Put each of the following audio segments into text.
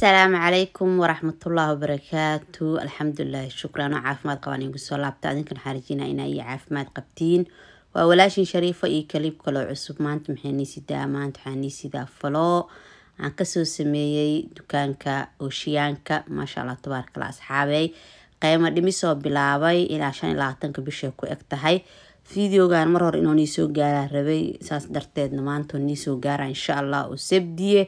asalaamu calaykum waraxmatullaahi wabarakaatu alxamdulilaahi shukran oo caafimaad qabaan igu soo laabta adinkan xarijina inaa iyo caafimaad qabtiin waa walaashin shariifo iyo kalib kaloo cusub maanta maxaaniisidaa maanta waxaaniisidaa faloo aan kasoo sameeyey dukaanka ooshiyaanka maasha allah tabaarkala asxaabey qeyma dhimisoo bilaabay ilaa shan iyo labaatanka bishay ku eg tahay videogan mar hore inuu niisoo gaaraa rabay saas darteedna maanta niisoo gaara insha allah oo sabdiye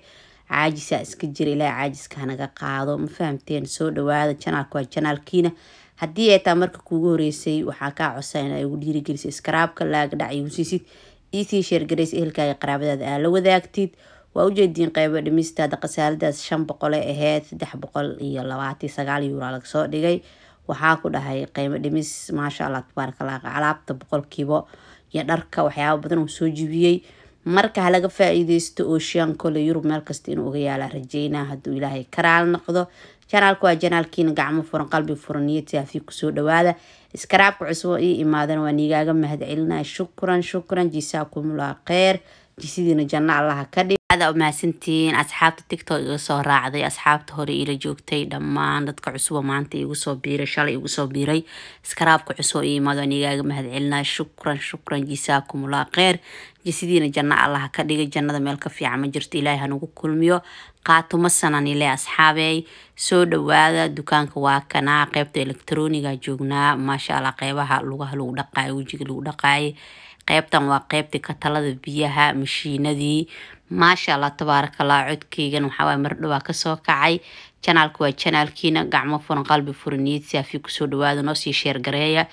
caajisa iska jira ilaa caajiska hanaga qaado ma fahamteen soo dhawaada janaalku waa janaalkiina haddii ay taa marka kuugu horeysay waxaa kaa cosa in ay ugu dhiirigelisay iskaraabka laaga dhac igu siisid iisii sheergaraysa ehelkaaga qaraabadaada aa la wadaagtid waa ujeediin qeybo dhimistaada khasaaladaas shan boqole aheyd saddex boqol iyo labaati sagaal yuuraa laga soo dhigay waxaa ku dhahay qeybo dhimis maasha allah tabaarakallah calaabta boqolkiiba iyo dharka waxyaaba badan uu soo jibiyey marka halaga faa-iideysto ooshaan kole yurub meel kasta inuu uga yaala rajeyna hadduu ilaahay karaal noqdo janaalka waa janaalkiina gacmo furan qalbi furan iyo taafi kusoo dhawaada iskaraabka cusbo ii imaadan waa nigaaga mahad celinaya shukran shukran jisaakumulah kheer jisidiina janno allaha ka dhig aada umahadsantihiin asxaabta tictok iga soo raacday asxaabta hore ila joogtay dhammaan dadka cusuba maanta igu soo biiray shalay igu soo biiray iskaraabka cusub i anigaaga mahadcelinaa shukran shukran jisaakumullaa kheyr jisidiina janna allaha ka dhigay jannada meel ka fiican ma jirto ilaahay hanugu kulmiyo qaato sananile asxaabey soo dhawaada dukaanka waa kanaa qeybta elektroniga joognaa maasha allah qeybaha lugaha lagu dhaqaayo wejiga lagu dhaqaayay qeybtan waa qeybtii katalada biyaha mashiinadii maasha allah tabaaraka allah codkeygan waxaawaaye mardhowaa kasoo kacay janaalku waa janaalkiina gacmo furan qalbi furan niyad saafiya kusoo dhawaada noo sii sheergareeya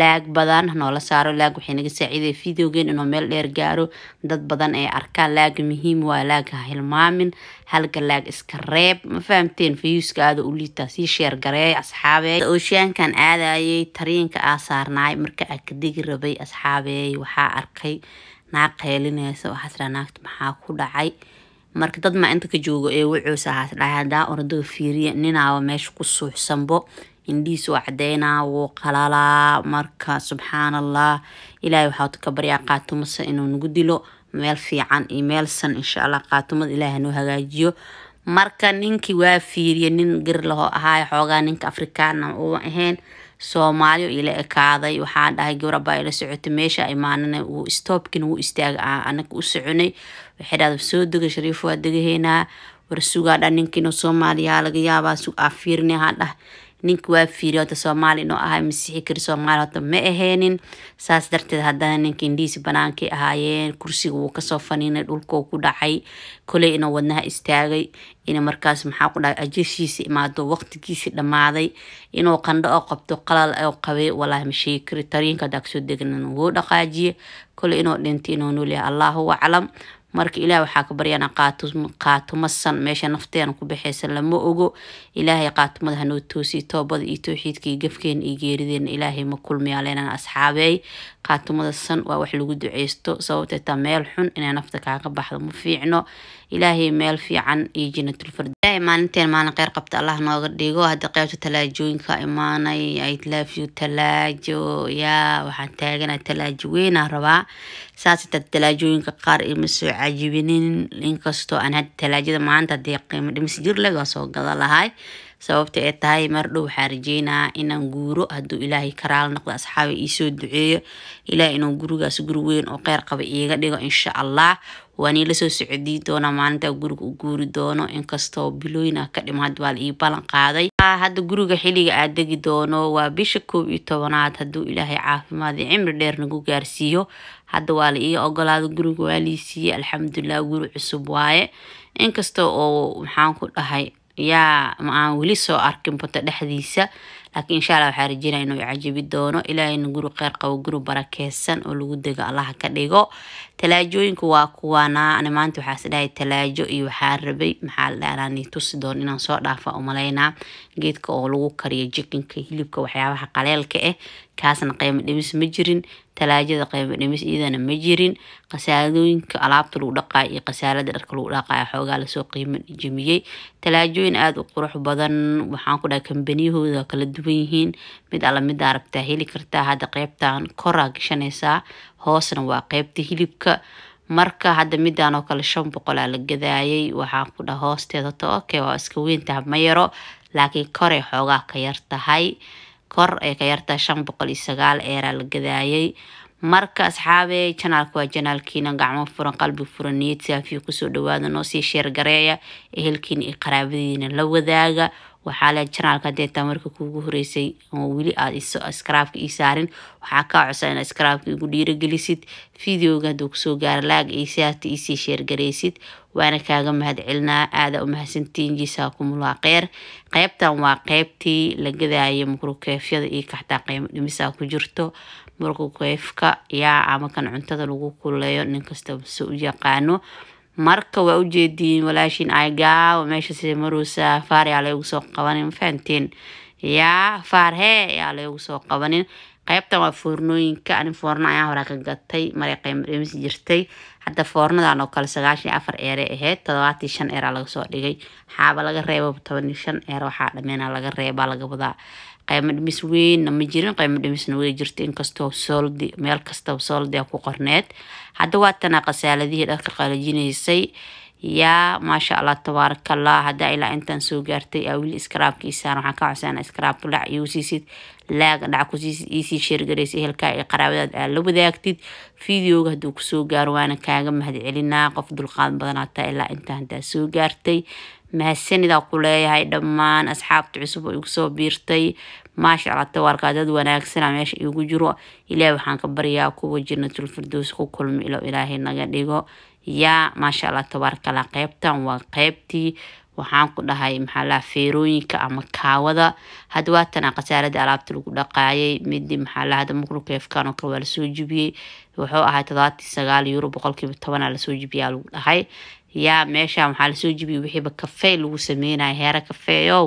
laag badan noola saaro laag waxay naga saaciidaya videogeen inuu meel dheer gaaro dad badan ay arkaan laag muhiim waa ah, laag ha hilmaamin halga laag iska reeb ma fahamteen fayuuska aada u liitaa sii sheergareey asxaabeey ooshaankan aadayay tariinka aa saarnaay marka aa kadegi rabay asxaabeey waxaa arkay naag qeelineysa waxaa tiraa naagta maxaa ku dhacay marka dad maa inta ka joogo ee wucuusa haas dhahay haddaa orodada fiiriya ninaaba meesha ku suuxsanbo indhihiis waa cadeynaa wuu qalalaa marka subxaanallah ilaahay waxaatu ka baryaa qaatumasa inuu nagu dilo meel fiican iyo meelsan insha allah qaatumada ilaah hanoo hagaajiyo marka ninkii waa fiiriya nin gir lahoo ahaayo xoogaa ninka afrikaana ah uwa ahayn soomaaliya ila ekaaday waxaan dhahay gabarabaa ila socota meesha imaanana wuu istoobkina wuu istaaga anaga u soconay waxay soo dega shariif waa degaheynaa war sugaa dha ninkiina soomaaliyaa laga yaabaa sug aa fiirina haa dhah ninki waa fiiriy hota soomaali inuu ahaa masiixi kari soomaali hota ma aheynin saas darteed haddana ninka indhiisi banaankay ahaayeen kursiga wuu kasoo faniinay dhulkuu ku dhacay koley inuu wadnaha istaagay in markaas maxaa ku dhaay ajashiisa imaado waqtigiisi dhammaaday inuu qandho oo qabto qalal oo qabay walaahi ma kari tariinka haddaa kasoo degnan wuu dhaqaajiye koley inuu dhintay inuu noolyahay allaahu aclam marka ilaah waxaa ka baryaana qaatumasan meesha nafteena ku baxaysan lama ogo ilaahay qaatumada hanoo toosiy toobada iyo towxiidka iyo gafkeena iyo geerideena ilaahay ma kulmayaaleenan asxaabeey qaatumada san waa wax lagu duceysto sababta meel xun inay nafta kaaga baxdo ma fiicno ilaahay meel fiican iyo jinatulfardilahay maalinteen maalin qeyr qabta allah nooga dhigo hadda qeybta talaajooyinka imaanay itlafew talaajo yaa waxaan taagana talaajo weynaa rabaa saas talaajooyinka qaar imasoo cajibinin inkastoo aan talaajada maanta hadee qiimo dhimis jir laga soo gada lahay sababta ah ee tahay mar dhow waxaa rajeynaa inaan guuro hadduu ilaahay ka raal noqdo asxaaba iisoo duceeyo ilaah inuu gurigaas guri weyn oo kheyr qaba iiga dhigo insha allah waanii lasoo socodiin doonaa maalintaa guriga u guuri doono inkastoo bilooyin ah ka dhim waa la ii ballan qaaday hadda guriga xilliga aad degi doono waa bisha koob iyo tobanaad hadduu ilaahay caafimaad iyo cimri dheer nagu gaarsiiyo hadda waa la ii ogolaada guriga waa lii siiyey alxamdulilah guri cusub waaye inkasta oo maxaan ku dhahay yaa ma aan weli soo arkin bato dhexdiisa laakiin insha allah waxaa rajinaya inuu icajibi doono ilaahayna guri kheyr qabo guri barakeysan oo lagu dego allaha ka dhigo talaajooyinka waa kuwaana ani maanta waxaa isdhahay talaajo iyo waxaa rabay maxaa la tusi doon inaan soo dhaafa umalaynaa geedka oo lagu kariyo jikinka hilibka waxyaabaha qaleelka ah kaasna qiimo dhimis ma jirin talaajada qiimo dhimis iyadana ma jirin khasaaradooyinka alaabta lagu dhaqaayo iyo khasaalada dharka lagu dhaqaayo xoogaa lasoo qiimo jamiyey talaajooyin aada u qurux badan waxaan ku dhahay kambaniyahooda kala duwan duwan yihiin mid alla mid heli kartaa hadda qeybtan koraa gashanaysaa hoosna waa qeybta hilibka marka hadda midaan oo kale shan boqolaa la gadaayay waxaan ku dhaha hoosteeda to okay waa iska weyntaha ma yaro laakiin koray xoogaa ka yartahay kor ay ka yartahay shan boqol iyo sagaal eeraa la gadaayay marka asxaabe janaalka waa janaalkiina gacmo furan qalbi furan niyad saafiyo kusoo dhawaada noo sii sheergareeya ehelkiina iyo qaraabadiina la wadaaga waxaa le janaalka deeta marka kuugu horeysay oo weli aada iskaraabka ii saarin waxaa ka codsa inaad iskaraabka igu dhiiragelisid videoga hadduu kusoo gaara laag ii saarta iisii sheergaraysid waana kaaga mahad celinaa aada u mahadsantiin jiisaakumulaa kheer qeybtan waa qeybtii la gadaayo mukrokeefyada io kaxtaa qeymo dhimisaa ku jirto mukrokeefka yaa ama kan cuntada lagu kuleeyo ninkasta se u yaqaano marka waa ujeediin walaashin aygaawa meesha sida maroosa faar yaa laygu soo qabanin ma yaa faar hee yaa laygu soo qabanin qaybtan waa foornooyinka anin foorna ayaa horaa ka gatay maray qaymaremis jirtay hadda foornadan oo kale sagaashan afar eere aheyd todobaatii shan eera laga soo dhigay xaaba laga reebo toban shan eer waxaa dhammeena laga reebaa laga wadaa qiimo dhimis weynna ma jirin qiimo dhimisna way jirta inkastoo sooldi meel kastaba sooldi a ku qorneed hadda waatana khasaaladihii dharka qalajinaysay yaa maasha allah tabaarakallah haddaa ilaa intaan soo gaartay aa wili iskaraabkiisaan waxaan ka codsanaa iskaraabka dhac igu siisid laaga dhac kusiisid iisii sheergaraysa ehelkaa iyo qaraabadaad aa la wadaagtid videoga hadduu kusoo gaaro waana kaaga mahad celinaa qof dulqaad badan hataa ilaa intaa haddaa soo gaartay mahadsanidaan ku leeyahay dhammaan asxaabta cusub oo igu soo biirtay maasha alla dad wanaagsana meesha iigu jiro ilaah waxaan ka baryaa kuwa jannatul firdows ku kulmo ilo ilaahay naga dhigo yaa maasha alla tabaarkala qeybtan waa qeybtii waxaan ku dhahay maxaalaha feerooyinka ama kaawada hadwaatana khasaaradii alaabta lagu dhaqaayay midi maxaalaha damuqlkeefkan oo kale waa lasoo jibiyey wuxuu ahay todobaatii sagaal euro boqolkiiba tobanaa lasoo jibiyaa lagu dhahay yaa meesha waxaa lasoo jibiyay wixiiba kafey lagu sameynaya heere kafeeyow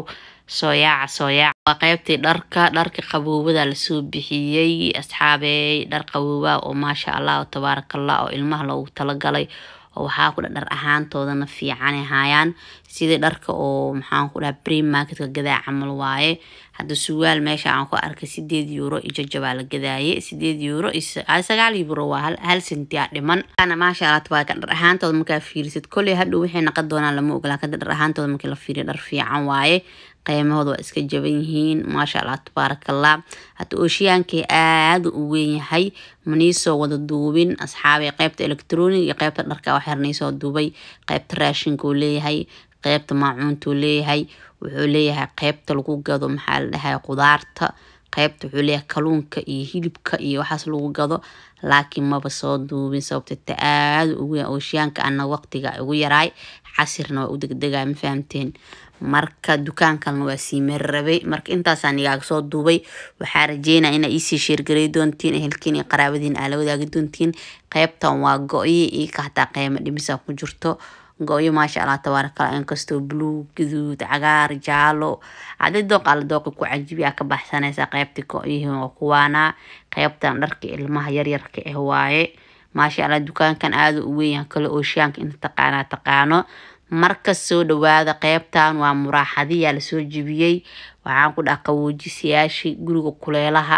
sooyaaca sooyaaca waa qeybtii dharka dharka qaboobada lasoo bixiyey asxaabey dhar qabooba oo maasha allah oo tabaarakallah oo ilmaha loogu talagalay oo waxaa kudha dhar ahaantoodana fiicanay haayaan sidii dharka oo maxaanku dhaha brem marketka gadaa camal waaye hadda suwaal meesha aan ku arkay sideed yuuro iyo jajabaa la gadaaye sideed yuuro sagaal yuuro waa hal sintiyaa dhiman maashaala tabaarka dhar ahaantooda markaa fiirisad kolley hadhow waxay naqon doonaan lama ogolaa kadib dhar ahaantooda markii la fiiriyo dhar fiican waaye qiimahooda waa iska jaban yihiin maasha allah tabaarakallah hada ooshiyaanka aada u weynyahay maniisoo wada duubin asxaabay qeybta electronic iyo qeybta dharka waxirnaysoo duubay qeybta raashinkuu leeyahay qeybta maacuuntuu leeyahay wuxuu leeyahay qeybta lagu gado maxaa la dhahay qudaarta qeybta wuxuu leeyahay kaluunka iyo hilibka iyo waxaas lagu gado laakiin maba soo duubin sababtata aada ugu ooshiyaanka ana waqtiga ugu yaraay casirna waa u degdegaa ma fahamteen marka dukaankan waa sii mararabay marka intaasaan igaaga soo duubay waxaa rajeynaa inaa iisii sheergaray doontiin ehelkiin iyo qaraabadiin aa la wadaagi doontiin qeybtan waa go-ye iyo ka hataa dhimisa ku jirto go-yo maasha allah tabaarakala in kastoo buluug guduud cagaar jaalo cadi dooq alla dooqi ku cajibi aa ka baxsanaysa qeybta go-yihiin oo kuwaanaa qeybtan dharka ilmaha yaryarka ah waaye maasha allah dukaankan aada u weynyahan kale ooshiyaanka inta taqaanaa taqaano markas soo dhawaada qeybtan waa muraaxadiyaa lasoo jibiyey waxaan ku dhaha qaboojisayaashii guriga kuleelaha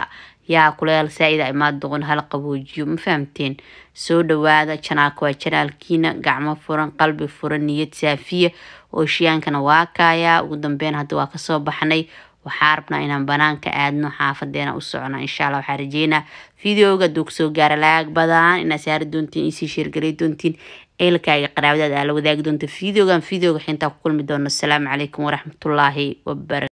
yaa kuleel saaida ah imaad doqon hal qaboojiyo ma fahamteen soo dhawaada janaalka waa janaalkiina gacmo furan qalbi furan niyad saafiya ooshiyaankana waa kaayaa ugu dambeyn hadda waa kasoo baxnay waxaa rabnaa inaan banaanka aadno xaafadeena u socno insha alla waxaa rajeynaa videoga duu kasoo gaara laag badaan inaa saari doontiin isii sheergalay doontiin heelka iyo qaraabadaada ala wadaagi doonta videogan videoga xintaa ku kulmi doono asalaamu calaykum waraxmatullaahi wabarakatu